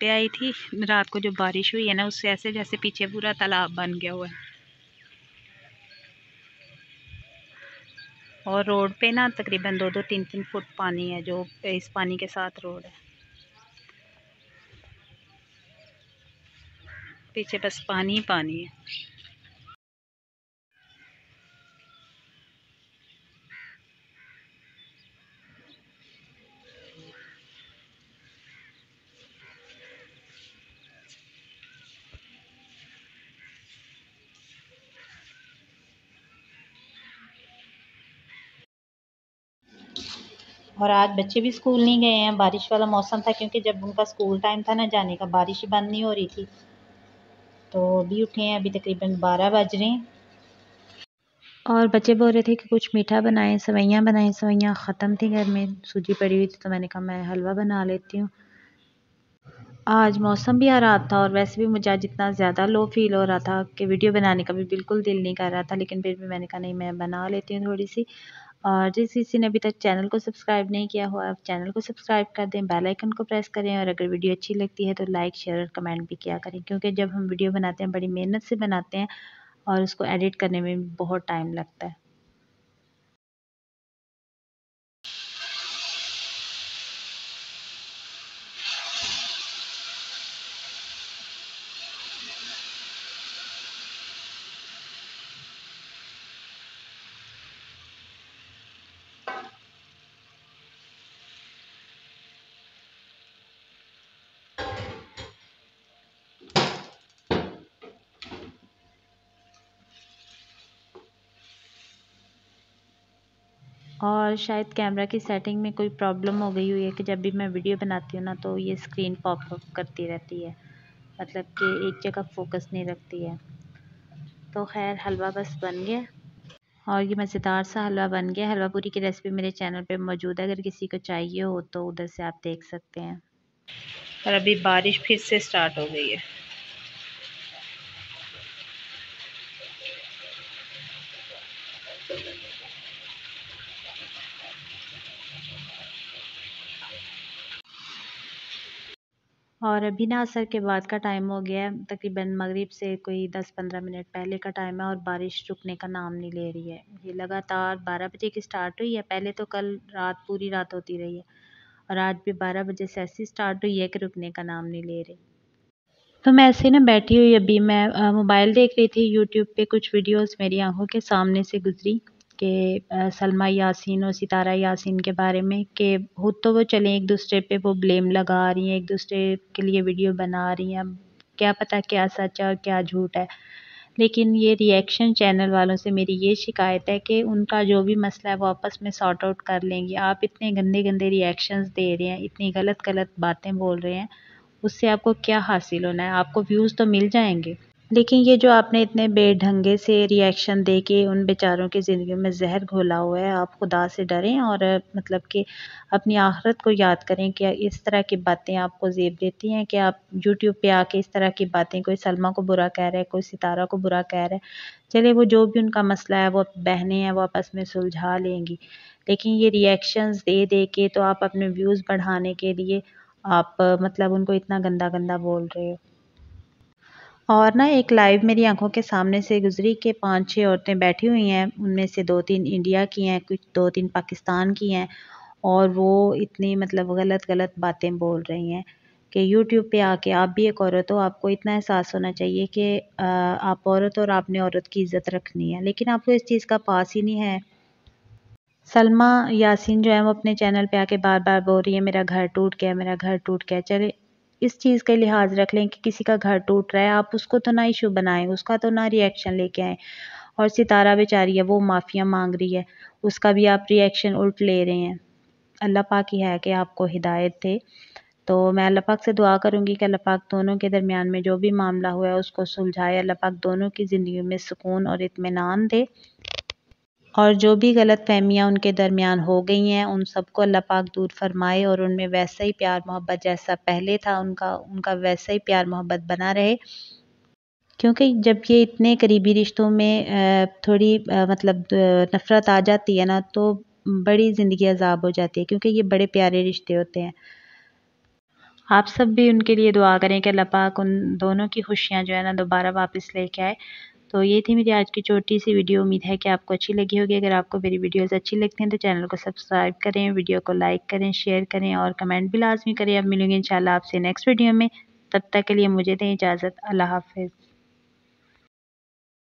पे आई थी रात को जो बारिश हुई है ना उससे ऐसे जैसे पीछे पूरा तालाब बन गया हुआ है और रोड पे ना तकरीबन दो दो तीन तीन फुट पानी है जो इस पानी के साथ रोड है पीछे बस पानी ही पानी है और आज बच्चे भी स्कूल नहीं गए हैं बारिश वाला मौसम था क्योंकि जब उनका स्कूल टाइम था ना जाने का बारिश ही बंद नहीं हो रही थी तो अभी उठे हैं अभी तकरीबन बारह बज रहे हैं और बच्चे बोल रहे थे कि कुछ मीठा बनाएं सवैयाँ बनाएं सवैयाँ ख़त्म थी घर में सूजी पड़ी हुई थी तो मैंने कहा मैं हलवा बना लेती हूँ आज मौसम भी रहा था और वैसे भी मुझे आज इतना ज़्यादा लो फील हो रहा था कि वीडियो बनाने का भी बिल्कुल दिल नहीं कर रहा था लेकिन फिर भी मैंने कहा नहीं मैं बना लेती हूँ थोड़ी सी और जिस किसी ने अभी तक चैनल को सब्सक्राइब नहीं किया हुआ आप चैनल को सब्सक्राइब कर दें बेल आइकन को प्रेस करें और अगर वीडियो अच्छी लगती है तो लाइक शेयर और कमेंट भी किया करें क्योंकि जब हम वीडियो बनाते हैं बड़ी मेहनत से बनाते हैं और उसको एडिट करने में बहुत टाइम लगता है और शायद कैमरा की सेटिंग में कोई प्रॉब्लम हो गई हुई है कि जब भी मैं वीडियो बनाती हूँ ना तो ये स्क्रीन अप करती रहती है मतलब कि एक जगह फोकस नहीं रखती है तो खैर हलवा बस बन गया और ये मज़ेदार सा हलवा बन गया हलवा पूरी की रेसिपी मेरे चैनल पे मौजूद है अगर किसी को चाहिए हो तो उधर से आप देख सकते हैं और अभी बारिश फिर से स्टार्ट हो गई है और अभी ना असर के बाद का टाइम हो गया है तकरीबन मगरिब से कोई दस पंद्रह मिनट पहले का टाइम है और बारिश रुकने का नाम नहीं ले रही है ये लगातार बारह बजे की स्टार्ट हुई है पहले तो कल रात पूरी रात होती रही है और आज भी बारह बजे से ऐसी स्टार्ट हुई है कि रुकने का नाम नहीं ले रही तो मैं ऐसे ना बैठी हुई अभी मैं मोबाइल देख रही थी यूट्यूब पर कुछ वीडियोज़ मेरी आँखों के सामने से गुजरी के सलमा यासीन और सितारा यासीन के बारे में कि बहुत तो वो चलें एक दूसरे पे वो ब्लेम लगा रही हैं एक दूसरे के लिए वीडियो बना रही हैं अब क्या पता क्या सच है और क्या झूठ है लेकिन ये रिएक्शन चैनल वालों से मेरी ये शिकायत है कि उनका जो भी मसला है वो आपस में सॉर्ट आउट कर लेंगे आप इतने गंदे गंदे रिएक्शंस दे रहे हैं इतनी गलत गलत बातें बोल रहे हैं उससे आपको क्या हासिल होना है आपको व्यूज़ तो मिल जाएंगे लेकिन ये जो आपने इतने बेढंगे से रिएक्शन दे के उन बेचारों की ज़िंदगी में जहर घोला हुआ है आप खुदा से डरें और मतलब कि अपनी आखरत को याद करें कि इस तरह की बातें आपको जेब देती हैं कि आप यूट्यूब पे आके इस तरह की बातें कोई सलमा को बुरा कह रहा है कोई सितारा को बुरा कह रहा है चले वो जो भी उनका मसला है वो बहने हैं वो आपस में सुलझा लेंगी लेकिन ये रिएक्शंस दे दे के तो आप अपने व्यूज़ बढ़ाने के लिए आप मतलब उनको इतना गंदा गंदा बोल रहे हो और ना एक लाइव मेरी आंखों के सामने से गुजरी कि पांच छह औरतें बैठी हुई हैं उनमें से दो तीन इंडिया की हैं कुछ दो तीन पाकिस्तान की हैं और वो इतनी मतलब गलत गलत बातें बोल रही हैं कि यूट्यूब पे आके आप भी एक औरत हो आपको इतना एहसास होना चाहिए कि आप औरत और आपने औरत की इज़्ज़त रखनी है लेकिन आपको इस चीज़ का पास ही नहीं है सलमा यासीन जो है वो अपने चैनल पे आके बार बार बोल रही है मेरा घर टूट गया मेरा घर टूट गया चले इस चीज़ का लिहाज रख लें कि किसी का घर टूट रहा है आप उसको तो ना इशू बनाएं उसका तो ना रिएक्शन लेके आएँ और सितारा बेचारी है वो माफ़ियाँ मांग रही है उसका भी आप रिएक्शन उल्ट ले रहे हैं अल्लाह पाक ही है कि आपको हिदायत दे तो मैं अल्लाह पाक से दुआ करूँगी कि अल्लाह पाक दोनों के दरमियान में जो भी मामला हुआ है उसको सुलझाए अल्लाह पाक दोनों की ज़िंदगी में सुकून और इत्मीनान दे और जो भी गलत फ़हमियाँ उनके दरमियान हो गई हैं उन सबको अल्लाह पाक दूर फरमाए और उनमें वैसा ही प्यार मोहब्बत जैसा पहले था उनका उनका वैसा ही प्यार मोहब्बत बना रहे क्योंकि जब ये इतने करीबी रिश्तों में थोड़ी मतलब नफ़रत आ जाती है ना तो बड़ी ज़िंदगी अजाब हो जाती है क्योंकि ये बड़े प्यारे रिश्ते होते हैं आप सब भी उनके लिए दुआ करें कि अल्लाह पाक उन दोनों की खुशियाँ जो है ना दोबारा वापस लेके आए तो ये थी मेरी आज की छोटी सी वीडियो उम्मीद है कि आपको अच्छी लगी होगी अगर आपको मेरी वीडियोस अच्छी लगती हैं तो चैनल को सब्सक्राइब करें वीडियो को लाइक करें शेयर करें और कमेंट भी लाजमी करें अब मिलूंगी इंशाल्लाह आपसे नेक्स्ट वीडियो में तब तक के लिए मुझे दें इजाज़त अल्लाह हाफिज़